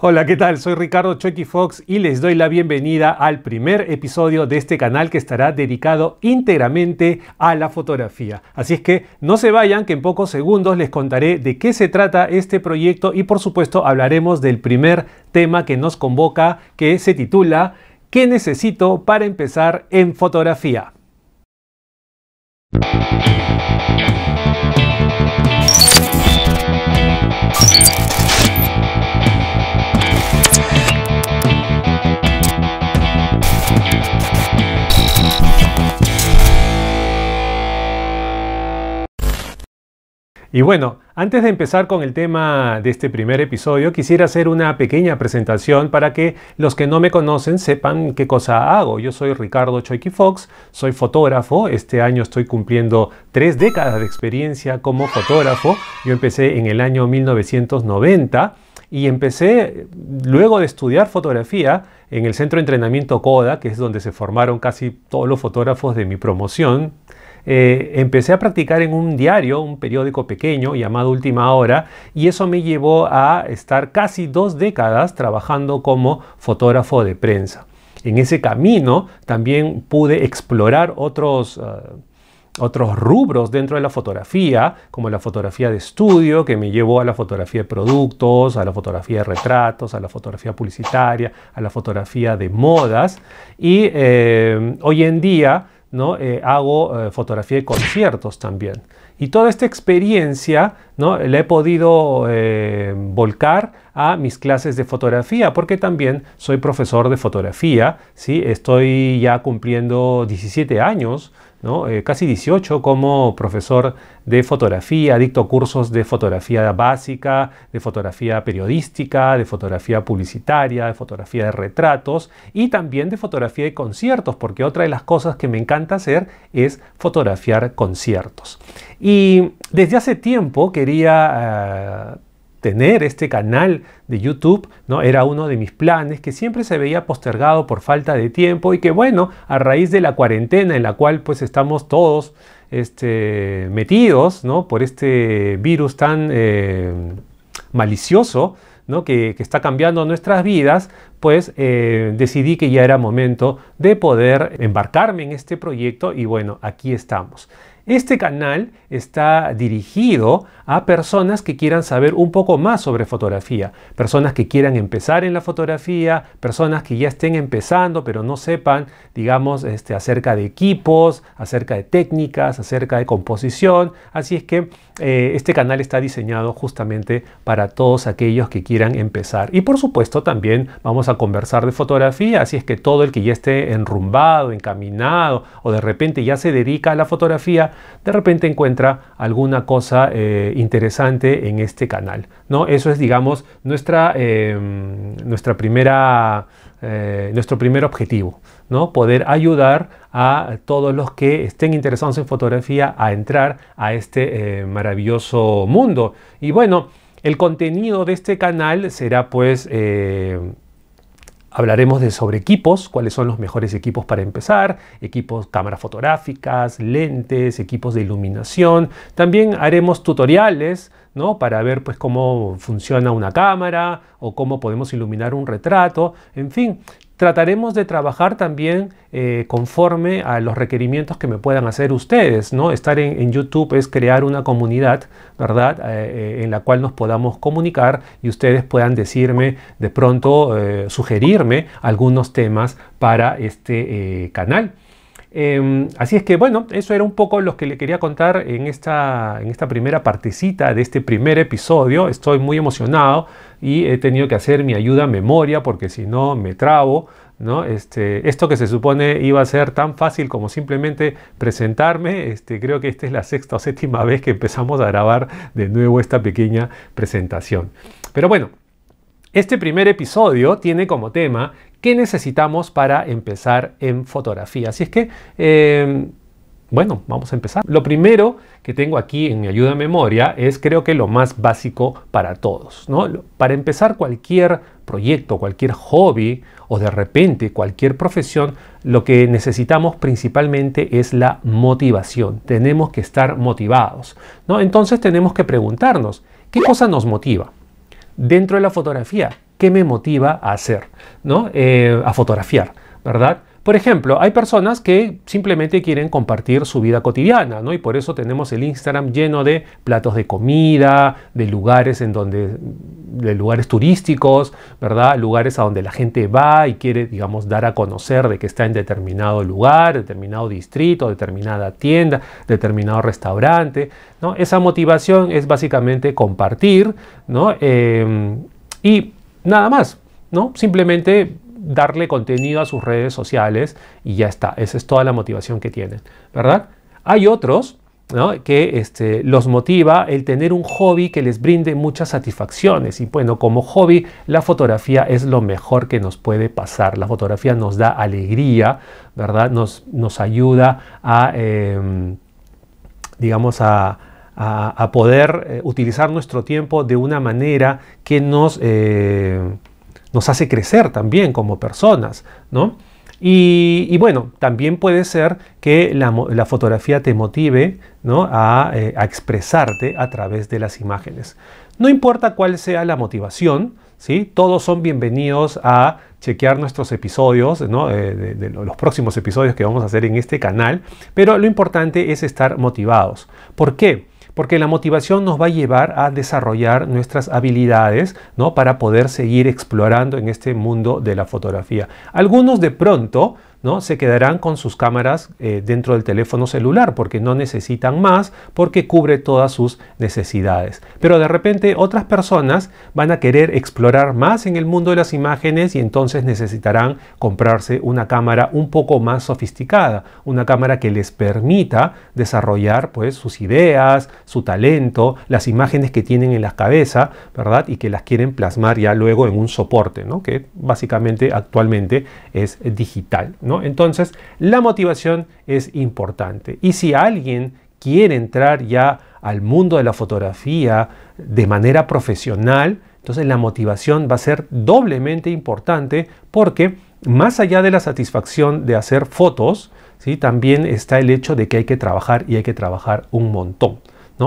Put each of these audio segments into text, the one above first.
Hola, ¿qué tal? Soy Ricardo Chucky Fox y les doy la bienvenida al primer episodio de este canal que estará dedicado íntegramente a la fotografía. Así es que no se vayan, que en pocos segundos les contaré de qué se trata este proyecto y por supuesto hablaremos del primer tema que nos convoca, que se titula ¿Qué necesito para empezar en fotografía? you Y bueno, antes de empezar con el tema de este primer episodio, quisiera hacer una pequeña presentación para que los que no me conocen sepan qué cosa hago. Yo soy Ricardo Choiki Fox, soy fotógrafo. Este año estoy cumpliendo tres décadas de experiencia como fotógrafo. Yo empecé en el año 1990 y empecé luego de estudiar fotografía en el centro de entrenamiento CODA, que es donde se formaron casi todos los fotógrafos de mi promoción eh, empecé a practicar en un diario, un periódico pequeño llamado Última Hora, y eso me llevó a estar casi dos décadas trabajando como fotógrafo de prensa. En ese camino también pude explorar eh, otros... rubros dentro de la fotografía, como la fotografía de estudio, que me llevó a la fotografía de productos, a la fotografía de retratos, a la fotografía publicitaria, a la fotografía de modas. Y eh, hoy en día ¿no? Eh, hago eh, fotografía de conciertos también. Y toda esta experiencia ¿no? la he podido eh, volcar a mis clases de fotografía, porque también soy profesor de fotografía, estoy ya cumpliendo 17 años eh, casi 18 como profesor de fotografía, dicto cursos de fotografía básica, de fotografía periodística, de fotografía publicitaria, de fotografía de retratos y también de fotografía de conciertos, porque otra de las cosas que me encanta hacer es fotografiar conciertos. Y desde hace tiempo quería... Eh, tener este canal de YouTube, ¿no? Era uno de mis planes que siempre se veía postergado por falta de tiempo y que bueno, a raíz de la cuarentena en la cual pues estamos todos este, metidos, ¿no? Por este virus tan eh, malicioso, ¿no? Que, está cambiando nuestras vidas, pues eh, decidí que ya era momento de poder embarcarme en este proyecto y bueno, aquí estamos. Este canal está dirigido a personas que quieran saber un poco más sobre fotografía, personas que quieran empezar en la fotografía, personas que ya estén empezando pero no sepan, digamos, este, acerca de equipos, acerca de técnicas, acerca de composición. Así es que eh, este canal está diseñado justamente para todos aquellos que quieran empezar. Y por supuesto también vamos a conversar de fotografía, así es que todo el que ya esté enrumbado, encaminado o de repente ya se dedica a la fotografía, de repente encuentra alguna cosa eh, interesante en este canal. ¿no? Eso es, digamos, nuestra, em, nuestra primera, eh, nuestro primer objetivo, ¿no? poder ayudar a todos los que estén interesados en fotografía a entrar a este eh, maravilloso mundo. Y bueno, el contenido de este canal será pues eh, Hablaremos de sobre equipos, cuáles son los mejores equipos para empezar, equipos cámaras fotográficas, lentes, equipos de iluminación. También haremos tutoriales para ver pues cómo funciona una cámara o cómo podemos iluminar un retrato, en fin. Trataremos de trabajar también eh, conforme a los requerimientos que me puedan hacer ustedes, ¿no? Estar en, YouTube es crear una comunidad, ¿verdad? Eh, eh, en la cual nos podamos comunicar y ustedes puedan decirme, de pronto, sugerirme algunos temas para este canal. Em, así es que bueno, eso era un poco lo que le quería contar en esta, en esta primera partecita de este primer episodio. Estoy muy emocionado y he tenido que hacer mi ayuda a memoria porque si no me trabo. ¿no? Este, esto que se supone iba a ser tan fácil como simplemente presentarme, este, creo que esta es la sexta o séptima vez que empezamos a grabar de nuevo esta pequeña presentación. Pero bueno, este primer episodio tiene como tema ¿Qué necesitamos para empezar en fotografía. Así es que, em, bueno, vamos a empezar. Lo primero que tengo aquí en mi ayuda a memoria es creo que lo más básico para todos. Para empezar cualquier proyecto, cualquier hobby o de repente cualquier profesión, lo que necesitamos principalmente es la motivación. Tenemos que estar motivados. ¿no? Entonces tenemos que preguntarnos, ¿qué cosa nos motiva? Dentro de la fotografía, qué me motiva a hacer, ¿no? Eh, a fotografiar, ¿verdad? Por ejemplo, hay personas que simplemente quieren compartir su vida cotidiana, ¿no? Y por eso tenemos el Instagram lleno de platos de comida, de lugares en donde de lugares turísticos, ¿verdad? Lugares a donde la gente va y quiere, digamos, dar a conocer de que está en determinado lugar, determinado distrito, determinada tienda, determinado restaurante, ¿no? Esa motivación es básicamente compartir, ¿no? Eh, y Nada más, ¿no? Simplemente darle contenido a sus redes sociales y ya está. Esa es toda la motivación que tienen, ¿verdad? Hay otros ¿no? que este, los motiva el tener un hobby que les brinde muchas satisfacciones. Y bueno, como hobby, la fotografía es lo mejor que nos puede pasar. La fotografía nos da alegría, ¿verdad? Nos, nos ayuda a, em, digamos, a, a, poder eh, utilizar nuestro tiempo de una manera que nos, eh, nos hace crecer también como personas, ¿no? Y, bueno, también puede ser que la, fotografía te motive eh, a, expresarte a través de las imágenes. No importa cuál sea la motivación, ¿sí? todos son bienvenidos a chequear nuestros episodios, ¿no? de los próximos episodios que vamos a hacer en este canal, pero lo importante es estar motivados. ¿Por qué? porque la motivación nos va a llevar a desarrollar nuestras habilidades ¿no? para poder seguir explorando en este mundo de la fotografía. Algunos de pronto se quedarán con sus cámaras eh, dentro del teléfono celular porque no necesitan más, porque cubre todas sus necesidades. Pero de repente otras personas van a querer explorar más en el mundo de las imágenes y entonces necesitarán comprarse una cámara un poco más sofisticada, una cámara que les permita desarrollar pues, sus ideas, su talento, las imágenes que tienen en la cabeza, ¿verdad? Y que las quieren plasmar ya luego en un soporte, Que básicamente actualmente es digital. Entonces, la motivación es importante. Y si alguien quiere entrar ya al mundo de la fotografía de manera profesional, entonces la motivación va a ser doblemente importante porque más allá de la satisfacción de hacer fotos, ¿sí? también está el hecho de que hay que trabajar y hay que trabajar un montón.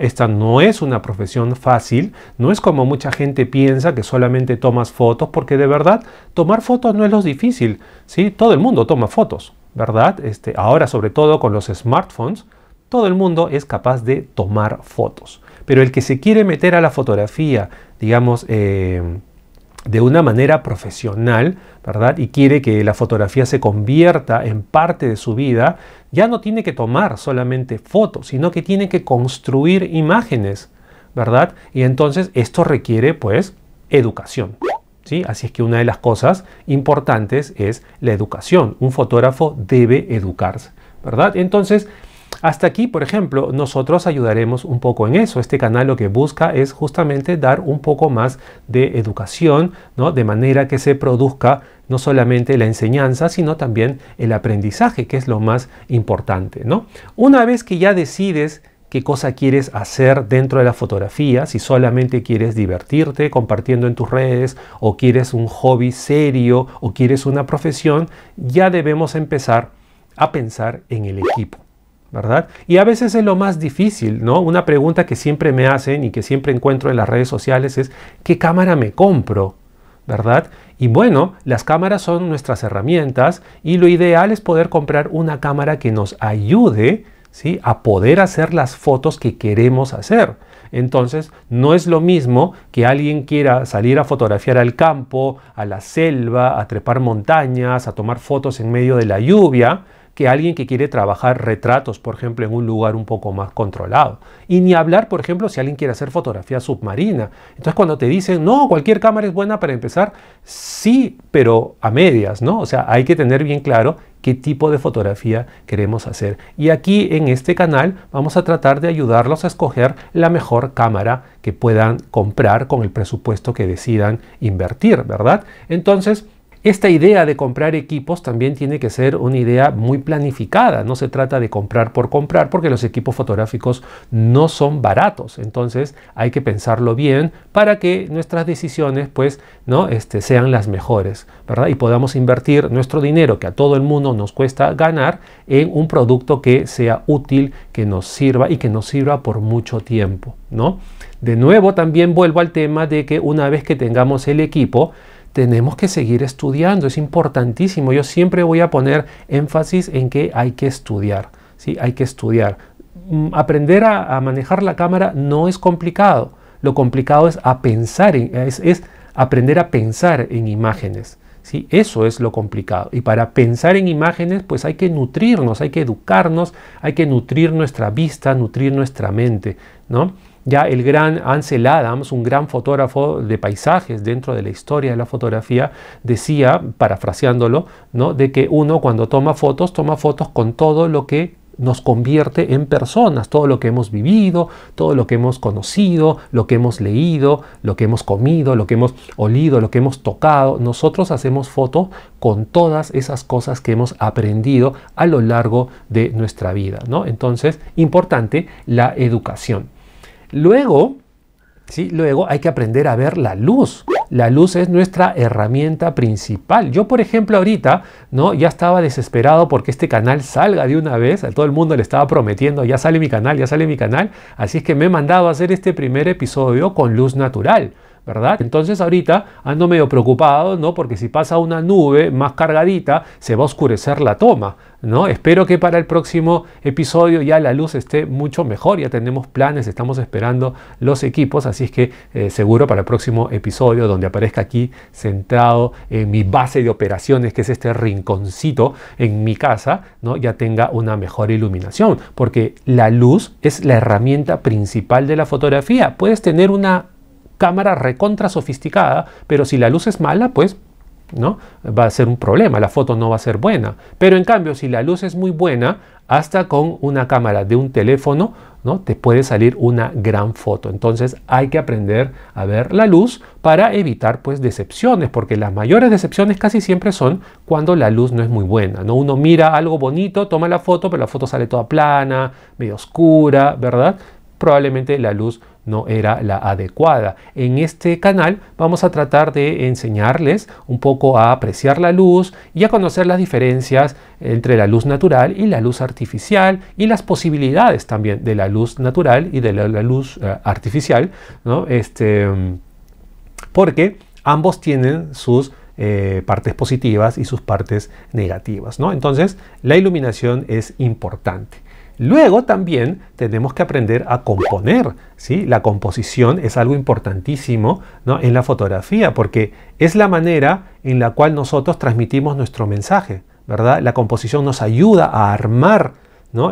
Esta no es una profesión fácil, no es como mucha gente piensa que solamente tomas fotos, porque de verdad tomar fotos no es lo difícil, ¿sí? Todo el mundo toma fotos, ¿verdad? Este, ahora sobre todo con los smartphones, todo el mundo es capaz de tomar fotos. Pero el que se quiere meter a la fotografía, digamos, eh, de una manera profesional, ¿verdad? Y quiere que la fotografía se convierta en parte de su vida, ya no tiene que tomar solamente fotos, sino que tiene que construir imágenes, ¿verdad? Y entonces esto requiere pues educación. ¿Sí? Así es que una de las cosas importantes es la educación. Un fotógrafo debe educarse, ¿verdad? Entonces, hasta aquí, por ejemplo, nosotros ayudaremos un poco en eso. Este canal lo que busca es justamente dar un poco más de educación, ¿no? de manera que se produzca no solamente la enseñanza, sino también el aprendizaje, que es lo más importante. ¿no? Una vez que ya decides qué cosa quieres hacer dentro de la fotografía, si solamente quieres divertirte compartiendo en tus redes o quieres un hobby serio o quieres una profesión, ya debemos empezar a pensar en el equipo. ¿verdad? Y a veces es lo más difícil, ¿no? Una pregunta que siempre me hacen y que siempre encuentro en las redes sociales es, ¿qué cámara me compro? ¿Verdad? Y bueno, las cámaras son nuestras herramientas y lo ideal es poder comprar una cámara que nos ayude a poder hacer las fotos que queremos hacer. Entonces, no es lo mismo que alguien quiera salir a fotografiar al campo, a la selva, a trepar montañas, a tomar fotos en medio de la lluvia, que alguien que quiere trabajar retratos, por ejemplo, en un lugar un poco más controlado. Y ni hablar, por ejemplo, si alguien quiere hacer fotografía submarina. Entonces, cuando te dicen, no, cualquier cámara es buena para empezar, sí, pero a medias, ¿no? O sea, hay que tener bien claro qué tipo de fotografía queremos hacer. Y aquí en este canal vamos a tratar de ayudarlos a escoger la mejor cámara que puedan comprar con el presupuesto que decidan invertir, ¿verdad? Entonces, esta idea de comprar equipos también tiene que ser una idea muy planificada, no se trata de comprar por comprar porque los equipos fotográficos no son baratos, entonces hay que pensarlo bien para que nuestras decisiones pues no este, sean las mejores, ¿verdad? Y podamos invertir nuestro dinero que a todo el mundo nos cuesta ganar en un producto que sea útil, que nos sirva y que nos sirva por mucho tiempo, ¿no? De nuevo también vuelvo al tema de que una vez que tengamos el equipo, tenemos que seguir estudiando, es importantísimo. Yo siempre voy a poner énfasis en que hay que estudiar, ¿sí? hay que estudiar. Mm, aprender a, manejar la cámara no es complicado, lo complicado es, pensar en, es aprender a pensar en imágenes. ¿sí? Eso es lo complicado. Y para pensar en imágenes, pues hay que nutrirnos, hay que educarnos, hay que nutrir nuestra vista, nutrir nuestra mente, ¿no? ya el gran Ansel Adams, un gran fotógrafo de paisajes dentro de la historia de la fotografía, decía, parafraseándolo, de que uno cuando toma fotos, toma fotos con todo lo que nos convierte en personas, todo lo que hemos vivido, todo lo que hemos conocido, lo que hemos leído, lo que hemos comido, lo que hemos olido, lo que hemos tocado. Nosotros hacemos fotos con todas esas cosas que hemos aprendido a lo largo de nuestra vida, Entonces, importante la educación. Luego, ¿sí? Luego hay que aprender a ver la luz. La luz es nuestra herramienta principal. Yo, por ejemplo, ahorita, ¿no? Ya estaba desesperado porque este canal salga de una vez. A todo el mundo le estaba prometiendo, ya sale mi canal, ya sale mi canal. Así es que me he mandado a hacer este primer episodio con luz natural. ¿verdad? Entonces ahorita ando medio preocupado, ¿no? Porque si pasa una nube más cargadita, se va a oscurecer la toma, ¿no? Espero que para el próximo episodio ya la luz esté mucho mejor, ya tenemos planes, estamos esperando los equipos, así es que eh, seguro para el próximo episodio donde aparezca aquí centrado en mi base de operaciones, que es este rinconcito en mi casa, ¿no? Ya tenga una mejor iluminación, porque la luz es la herramienta principal de la fotografía. Puedes tener una cámara recontra sofisticada, pero si la luz es mala, pues ¿no? Va a ser un problema, la foto no va a ser buena. Pero en cambio, si la luz es muy buena, hasta con una cámara de un teléfono, ¿no? Te puede salir una gran foto. Entonces hay que aprender a ver la luz para evitar pues decepciones, porque las mayores decepciones casi siempre son cuando la luz no es muy buena, ¿no? Uno mira algo bonito, toma la foto, pero la foto sale toda plana, medio oscura, ¿verdad? Probablemente la luz no era la adecuada. En este canal vamos a tratar de enseñarles un poco a apreciar la luz y a conocer las diferencias entre la luz natural y la luz artificial y las posibilidades también de la luz natural y de la, luz eh, artificial, ¿no? Este, porque ambos tienen sus eh, partes positivas y sus partes negativas. ¿no? Entonces, la iluminación es importante. Luego también tenemos que aprender a componer. ¿sí? La composición es algo importantísimo ¿no? en la fotografía porque es la manera en la cual nosotros transmitimos nuestro mensaje. ¿verdad? La composición nos ayuda a armar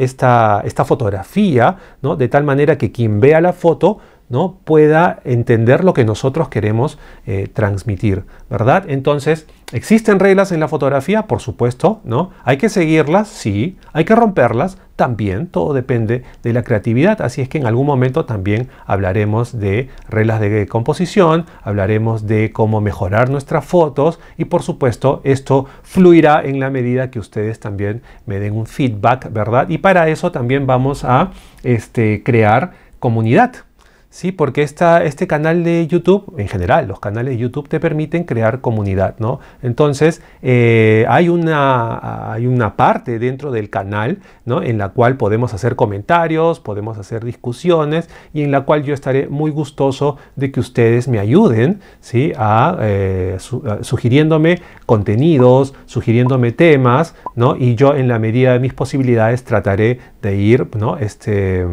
esta, fotografía de tal manera que quien vea la foto ¿no? pueda entender lo que nosotros queremos eh, transmitir, ¿verdad? Entonces, ¿existen reglas en la fotografía? Por supuesto, ¿no? ¿Hay que seguirlas? Sí. ¿Hay que romperlas? También, todo depende de la creatividad, así es que en algún momento también hablaremos de reglas de composición, hablaremos de cómo mejorar nuestras fotos y por supuesto esto fluirá en la medida que ustedes también me den un feedback, ¿verdad? Y para eso también vamos a este, crear comunidad, ¿sí? Porque este canal de YouTube, en general, los canales de YouTube te permiten crear comunidad, ¿no? Entonces, eh, hay, una, hay una parte dentro del canal, ¿no? En la cual podemos hacer comentarios, podemos hacer discusiones y en la cual yo estaré muy gustoso de que ustedes me ayuden, ¿sí? Eh, sugiriéndome contenidos, sugiriéndome temas, ¿no? Y yo en la medida de mis posibilidades trataré de ir, ¿no? Este,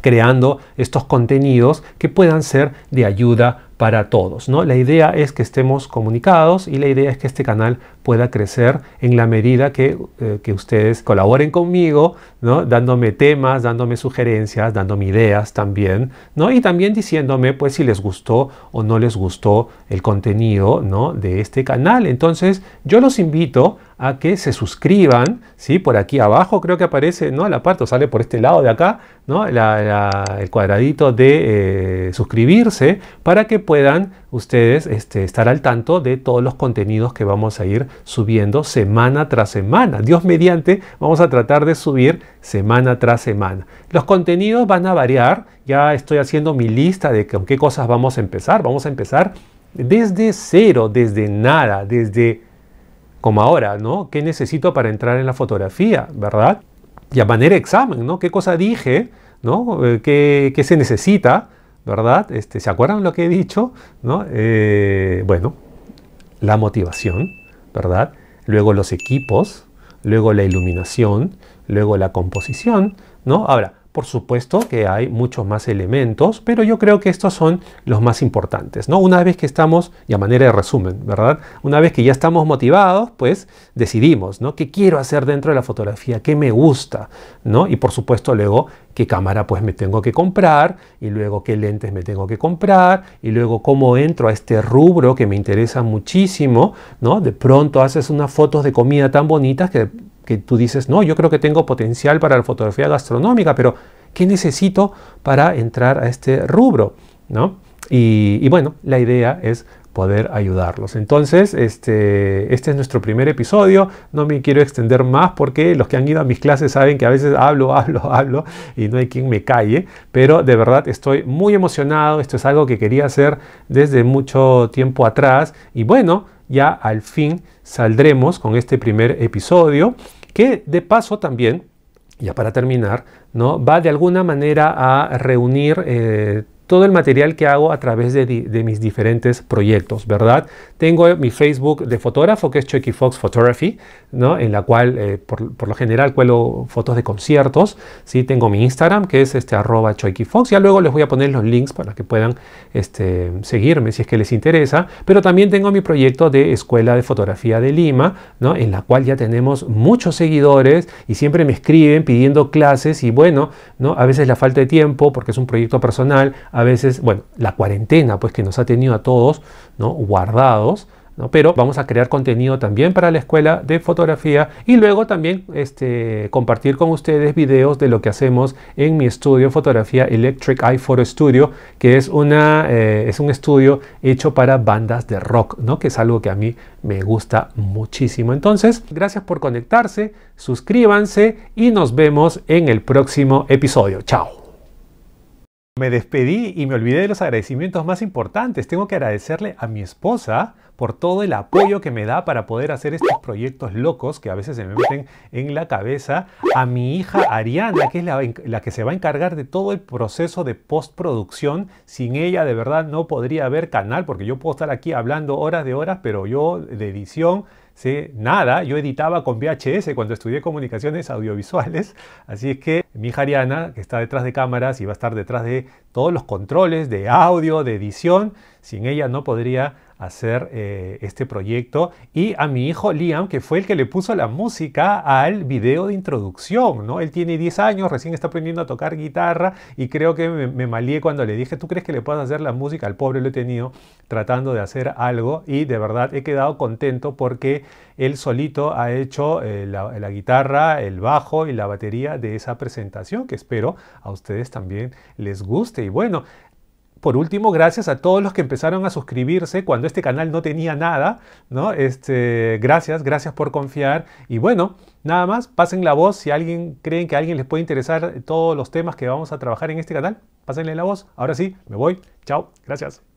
creando estos contenidos que puedan ser de ayuda para todos. ¿no? La idea es que estemos comunicados y la idea es que este canal pueda crecer en la medida eh, que, ustedes colaboren conmigo, ¿no? dándome temas, dándome sugerencias, dándome ideas también, ¿no? y también diciéndome pues, si les gustó o no les gustó el contenido ¿no? de este canal. Entonces yo los invito a que se suscriban, ¿sí? por aquí abajo creo que aparece ¿no? la parte, sale por este lado de acá, ¿no? el cuadradito de eh, suscribirse para que puedan ustedes este, estar al tanto de todos los contenidos que vamos a ir subiendo semana tras semana. Dios mediante, vamos a tratar de subir semana tras semana. Los contenidos van a variar. Ya estoy haciendo mi lista de con qué cosas vamos a empezar. Vamos a empezar desde cero, desde nada, desde como ahora, ¿no? ¿Qué necesito para entrar en la fotografía, verdad? Y a manera de examen, ¿no? ¿Qué cosa dije? ¿No? Eh, ¿Qué, se necesita? ¿Verdad? Este, ¿Se acuerdan lo que he dicho? Eh, bueno, la motivación, ¿verdad? Luego los equipos, luego la iluminación, luego la composición, ¿no? Ahora, por supuesto que hay muchos más elementos, pero yo creo que estos son los más importantes, ¿no? Una vez que estamos, y a manera de resumen, ¿verdad? Una vez que ya estamos motivados, pues decidimos, ¿no? ¿Qué quiero hacer dentro de la fotografía? ¿Qué me gusta? ¿No? Y por supuesto luego qué cámara pues me tengo que comprar y luego qué lentes me tengo que comprar y luego cómo entro a este rubro que me interesa muchísimo, ¿no? De pronto haces unas fotos de comida tan bonitas que que tú dices, no, yo creo que tengo potencial para la fotografía gastronómica, pero ¿qué necesito para entrar a este rubro? ¿No? Y, bueno, la idea es poder ayudarlos. Entonces, este, este es nuestro primer episodio. No me quiero extender más porque los que han ido a mis clases saben que a veces hablo, hablo, hablo y no hay quien me calle. Pero de verdad estoy muy emocionado. Esto es algo que quería hacer desde mucho tiempo atrás. Y bueno, ya al fin saldremos con este primer episodio que de paso también, ya para terminar, ¿no? va de alguna manera a reunir eh, todo el material que hago a través de, mis diferentes proyectos, ¿verdad? Tengo mi Facebook de fotógrafo, que es Chucky e. Fox Photography, ¿no? En la cual, eh, por, lo general, cuelo fotos de conciertos, ¿sí? Tengo mi Instagram, que es este arroba Chucky e. Fox. Ya luego les voy a poner los links para que puedan este, seguirme si es que les interesa. Pero también tengo mi proyecto de Escuela de Fotografía de Lima, ¿no? En la cual ya tenemos muchos seguidores y siempre me escriben pidiendo clases y bueno, ¿no? A veces la falta de tiempo, porque es un proyecto personal, a veces, bueno, la cuarentena, pues que nos ha tenido a todos, Guardados, ¿no? Pero vamos a crear contenido también para la escuela de fotografía y luego también este, compartir con ustedes videos de lo que hacemos en mi estudio de fotografía Electric Eye Photo Studio, que es, una, eh, es un estudio hecho para bandas de rock, ¿no? que es algo que a mí me gusta muchísimo. Entonces, gracias por conectarse, suscríbanse y nos vemos en el próximo episodio. Chao. Me despedí y me olvidé de los agradecimientos más importantes. Tengo que agradecerle a mi esposa por todo el apoyo que me da para poder hacer estos proyectos locos que a veces se me meten en la cabeza. A mi hija Ariana, que es la, que se va a encargar de todo el proceso de postproducción. Sin ella de verdad no podría haber canal porque yo puedo estar aquí hablando horas de horas, pero yo de edición ¿sí? Nada, yo editaba con VHS cuando estudié comunicaciones audiovisuales, así es que mi Jariana que está detrás de cámaras y va a estar detrás de todos los controles de audio, de edición, sin ella no podría hacer eh, este proyecto y a mi hijo Liam, que fue el que le puso la música al video de introducción, ¿no? Él tiene 10 años, recién está aprendiendo a tocar guitarra y creo que me, malé cuando le dije, ¿tú crees que le puedas hacer la música? Al pobre lo he tenido tratando de hacer algo y de verdad he quedado contento porque él solito ha hecho eh, la, la guitarra, el bajo y la batería de esa presentación que espero a ustedes también les guste. Y bueno, por último, gracias a todos los que empezaron a suscribirse cuando este canal no tenía nada, ¿no? Este, gracias, gracias por confiar. Y bueno, nada más, pasen la voz. Si alguien creen que a alguien les puede interesar todos los temas que vamos a trabajar en este canal, pásenle la voz. Ahora sí, me voy. Chao, gracias.